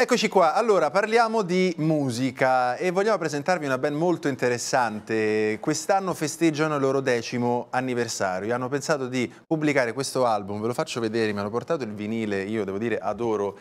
Eccoci qua, allora parliamo di musica e vogliamo presentarvi una band molto interessante. Quest'anno festeggiano il loro decimo anniversario hanno pensato di pubblicare questo album, ve lo faccio vedere, mi hanno portato il vinile, io devo dire adoro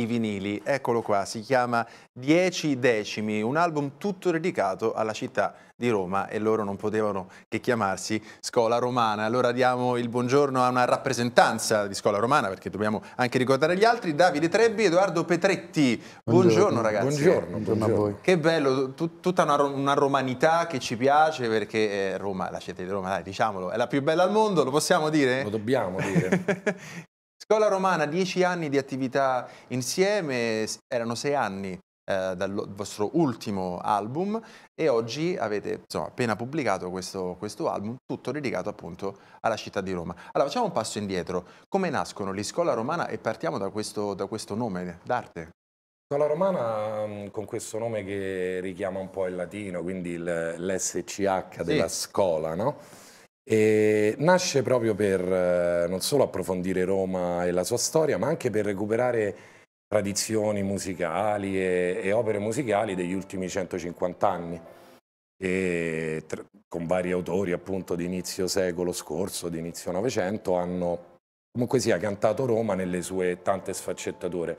i vinili. Eccolo qua, si chiama Dieci decimi, un album tutto dedicato alla città di Roma e loro non potevano che chiamarsi Scuola Romana. Allora diamo il buongiorno a una rappresentanza di Scuola Romana perché dobbiamo anche ricordare gli altri, Davide Trebbi e Edoardo Petretti. Buongiorno, buongiorno ragazzi. Buongiorno, buongiorno, a voi. Che bello, tut tutta una, una, romanità che ci piace perché eh, Roma, la città di Roma, dai, diciamolo, è la più bella al mondo, lo possiamo dire? Lo dobbiamo dire. Scuola Romana, dieci anni di attività insieme, erano sei anni eh, dal vostro ultimo album e oggi avete insomma, appena pubblicato questo, questo, album, tutto dedicato appunto alla città di Roma. Allora facciamo un passo indietro, come nascono gli l'Iscola Romana e partiamo da questo, da questo nome d'arte? Scuola romana mm, con questo nome che richiama un po' il latino, quindi l'SCH della sì. scuola, no? E nasce proprio per eh, non solo approfondire Roma e la sua storia, ma anche per recuperare tradizioni musicali e, e opere musicali degli ultimi 150 anni, e tra, con vari autori appunto di inizio secolo scorso, di inizio Novecento, hanno comunque sia cantato Roma nelle sue tante sfaccettature.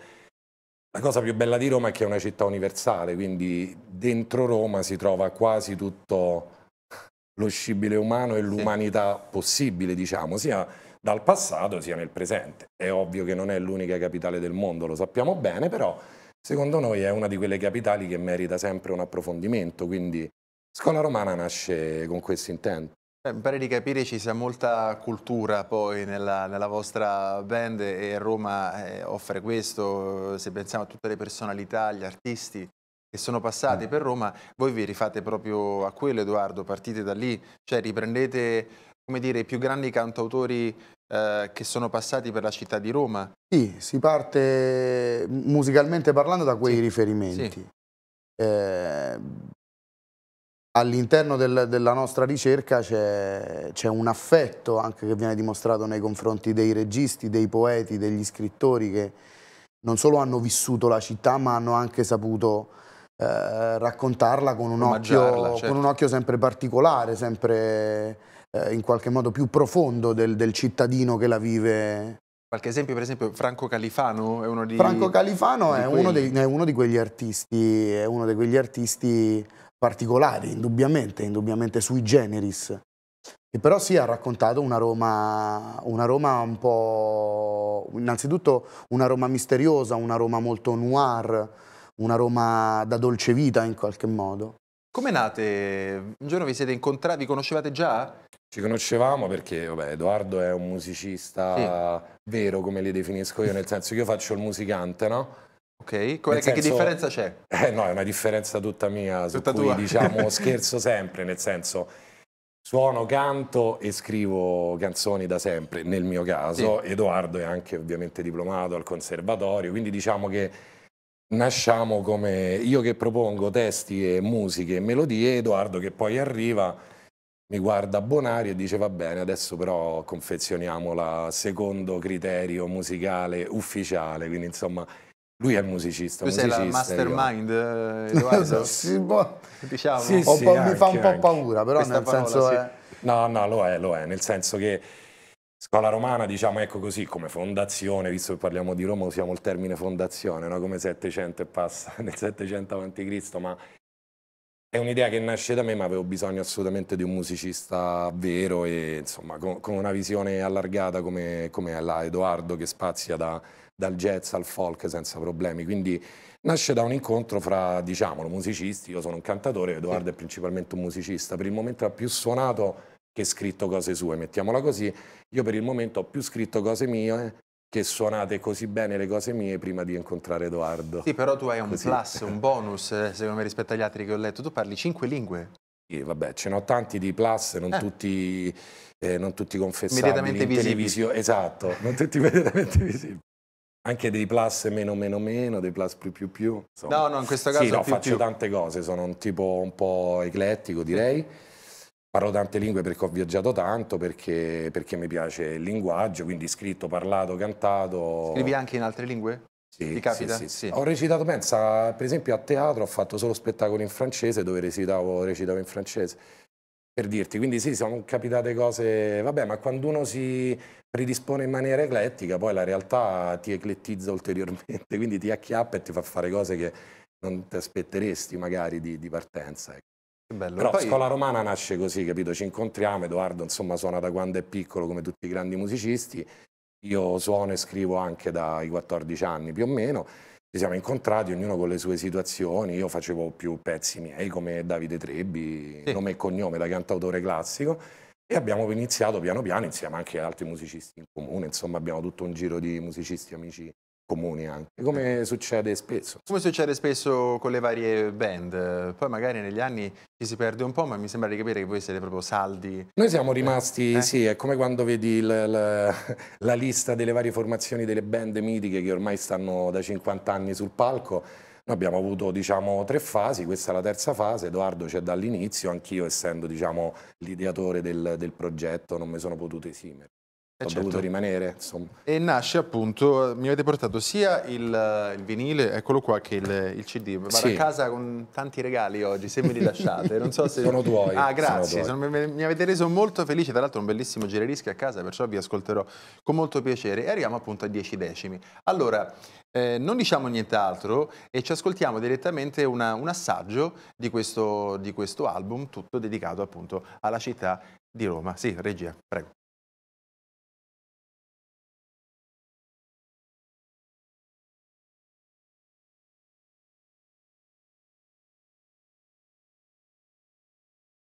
La cosa più bella di Roma è che è una città universale, quindi dentro Roma si trova quasi tutto lo scibile umano e l'umanità sì. possibile, diciamo, sia dal passato sia nel presente. È ovvio che non è l'unica capitale del mondo, lo sappiamo bene, però secondo noi è una di quelle capitali che merita sempre un approfondimento, quindi Scuola Romana nasce con questo intento. mi pare di capire ci sia molta cultura poi nella, nella vostra band e Roma eh, offre questo, se pensiamo a tutte le personalità, gli artisti, che sono passati mm. per Roma, voi vi rifate proprio a quello Edoardo, partite da lì, cioè riprendete come dire, i più grandi cantautori eh, che sono passati per la città di Roma. Sì, si parte musicalmente parlando da quei sì, riferimenti. Sì. Eh, All'interno del, della nostra ricerca c'è un affetto anche che viene dimostrato nei confronti dei registi, dei poeti, degli scrittori che non solo hanno vissuto la città ma hanno anche saputo eh, raccontarla con un, occhio, certo. con un, occhio, sempre particolare, sempre eh, in qualche modo più profondo del, del cittadino che la vive Qualche esempio, per esempio, Franco Califano è uno di... Franco Califano di è, uno dei, è, uno di quegli artisti, è uno di quegli artisti particolari, indubbiamente, indubbiamente sui generis. Che però sì, ha raccontato una Roma, una Roma un po'... Innanzitutto una Roma misteriosa, una Roma molto noir, una Roma da dolce vita in qualche modo. Come nate? Un giorno vi siete incontrati, vi conoscevate già? Ci conoscevamo perché vabbè, Edoardo è un musicista sì. vero, come li definisco io, nel senso che io faccio il musicante, no? Ok, come, senso, che, differenza c'è? Eh, no, è una differenza tutta mia, tutta cui, tua. diciamo scherzo sempre, nel senso suono, canto e scrivo canzoni da sempre, nel mio caso. Sì. Edoardo è anche ovviamente diplomato al conservatorio, quindi diciamo che nasciamo come io che propongo testi e musiche e melodie, Edoardo che poi arriva, mi guarda Bonari e dice va bene, adesso però confezioniamola secondo criterio musicale ufficiale, quindi insomma lui è il musicista. Tu musicista, sei la mastermind, Edoardo? sì, boh, diciamo. sì, sì, mi fa un po' anche. paura, però Questa nel parola, senso... Sì. È... No, no, lo è, lo è, nel senso che Scuola Romana, diciamo, ecco così, come fondazione, visto che parliamo di Roma, usiamo il termine fondazione, no? come 700 e passa, nel 700 a.C., ma è un'idea che nasce da me, ma avevo bisogno assolutamente di un musicista vero e insomma con, con una visione allargata come, come la Edoardo che spazia da, dal jazz al folk senza problemi. Quindi nasce da un incontro fra, diciamolo, musicisti, io sono un cantatore, Edoardo è principalmente un musicista. Per il momento ha più suonato che scritto cose sue, mettiamola così. Io per il momento ho più scritto cose mie che suonate così bene le cose mie prima di incontrare Edoardo. Sì, però tu hai un così. plus, un bonus, eh, secondo me, rispetto agli altri che ho letto. Tu parli cinque lingue. Sì, vabbè, ce ne ho tanti di plus, non eh. tutti... Eh, non tutti confessabili immediatamente visibili. esatto, non tutti immediatamente visibili. Anche dei plus meno meno meno, dei plus più più più. Insomma. No, no, in questo caso sì, no, più, faccio più. tante cose, sono un tipo un po' eclettico direi. Parlo tante lingue perché ho viaggiato tanto, perché, perché, mi piace il linguaggio, quindi scritto, parlato, cantato. Scrivi anche in altre lingue? Sì, Ti capita? Sì, sì, sì. Ho recitato, pensa, per esempio a teatro ho fatto solo spettacoli in francese dove recitavo, recitavo in francese. Per dirti, quindi sì, sono capitate cose, vabbè, ma quando uno si predispone in maniera eclettica, poi la realtà ti eclettizza ulteriormente, quindi ti acchiappa e ti fa fare cose che non ti aspetteresti magari di, di partenza. Ecco. Bello. Però Poi... Scuola Romana nasce così, capito? Ci incontriamo, Edoardo insomma suona da quando è piccolo come tutti i grandi musicisti, io suono e scrivo anche dai 14 anni più o meno, ci siamo incontrati ognuno con le sue situazioni, io facevo più pezzi miei come Davide Trebbi, sì. nome e cognome da cantautore classico e abbiamo iniziato piano piano insieme anche ad altri musicisti in comune, insomma abbiamo tutto un giro di musicisti amici comuni anche, come succede spesso. Come succede spesso con le varie band, poi magari negli anni ci si perde un po', ma mi sembra di capire che voi siete proprio saldi. Noi siamo rimasti, eh? sì, è come quando vedi la, la, la lista delle varie formazioni delle band mitiche che ormai stanno da 50 anni sul palco, noi abbiamo avuto diciamo, tre fasi, questa è la terza fase, Edoardo c'è dall'inizio, anch'io essendo diciamo, l'ideatore del, del, progetto non mi sono potuto esimere ho eh, certo. dovuto rimanere. Insomma. E nasce appunto, mi avete portato sia il, eh, il vinile, eccolo qua, che il, il CD. Vado sì. a casa con tanti regali oggi, se me li lasciate. Non so se... Sono tuoi. Ah, grazie, sono tuoi. Sono, mi avete reso molto felice. Tra l'altro un bellissimo girarischi a casa, perciò vi ascolterò con molto piacere. E arriviamo appunto a Dieci decimi. Allora, eh, non diciamo nient'altro e ci ascoltiamo direttamente una, un assaggio di questo, di questo album, tutto dedicato appunto alla città di Roma. Sì, regia, prego.